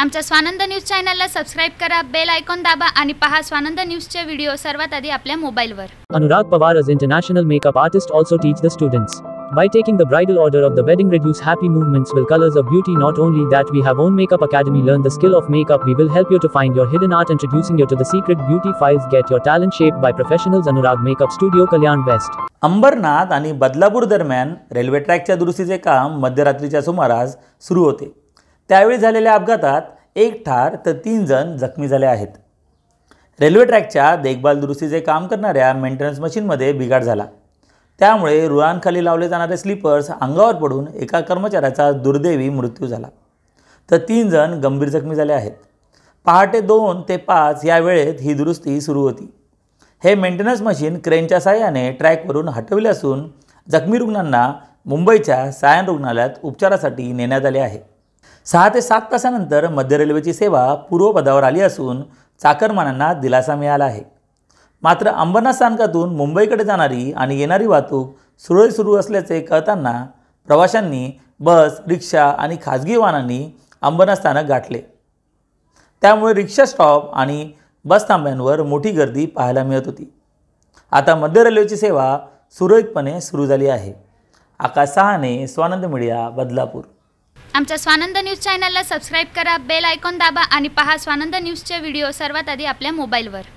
आमच्या स्वानंद न्यूज चॅनलला सबस्क्राईब करा बेल आयकॉन दाबा आणि पहा स्वानंद न्यूजचे व्हिडिओ सर्वात आधी आपल्या मोबाईलवर Anurag Pawar is international makeup artist also teach the students By taking the bridal order of wedding wedding reduce happy movements colours colors of not not only that we have own makeup academy learn the skill of makeup we will help you to find your hidden art introducing you to the secret beauty files get your talent shaped by professionals Anurag makeup studio Kalyan west Ambernath आणि बदलापूर दरम्यान railway ट्रॅकच्या दुरुस्तीचे काम मध्यरात्रीच्या सुमारास सुरू होते त्यावेळी झालेल्या अपघातात एक ठार तर तीन जण जखमी झाले आहेत रेल्वे ट्रॅकच्या देखभाल दुरुस्तीचे काम करणाऱ्या मेंटेनन्स मशीनमध्ये बिघाड झाला त्यामुळे रुळांखाली लावले जाणारे स्लीपर्स अंगावर पडून एका कर्मचाऱ्याचा दुर्दैवी मृत्यू झाला तर तीन जण गंभीर जखमी झाले आहेत पहाटे दोन ते पाच या वेळेत ही दुरुस्ती सुरू होती हे मेंटेनन्स मशीन क्रेनच्या साह्याने ट्रॅकवरून हटवले असून जखमी रुग्णांना मुंबईच्या सायन रुग्णालयात उपचारासाठी नेण्यात आले आहे सहा ते सात तासानंतर मध्य रेल्वेची सेवा पूर्वपदावर आली असून चाकरमानांना दिलासा मिळाला आहे मात्र अंबरनाथ स्थानकातून मुंबईकडे जाणारी आणि येणारी वाहतूक सुरळीत सुरू असल्याचे कळताना प्रवाशांनी बस रिक्षा आणि खाजगी वाहनांनी अंबरनाथ स्थानक गाठले त्यामुळे रिक्षा स्टॉप आणि बस थांब्यांवर मोठी गर्दी पाहायला मिळत होती आता मध्य रेल्वेची सेवा सुरळीतपणे सुरू झाली आहे आकाश सहाने स्वानंद मीडिया बदलापूर आमच्या स्वानंद न्यूज चॅनलला सबस्क्राईब करा बेल आयकॉन दाबा आणि पहा स्वानंद न्यूजचे व्हिडिओ सर्वात आधी आपल्या मोबाईलवर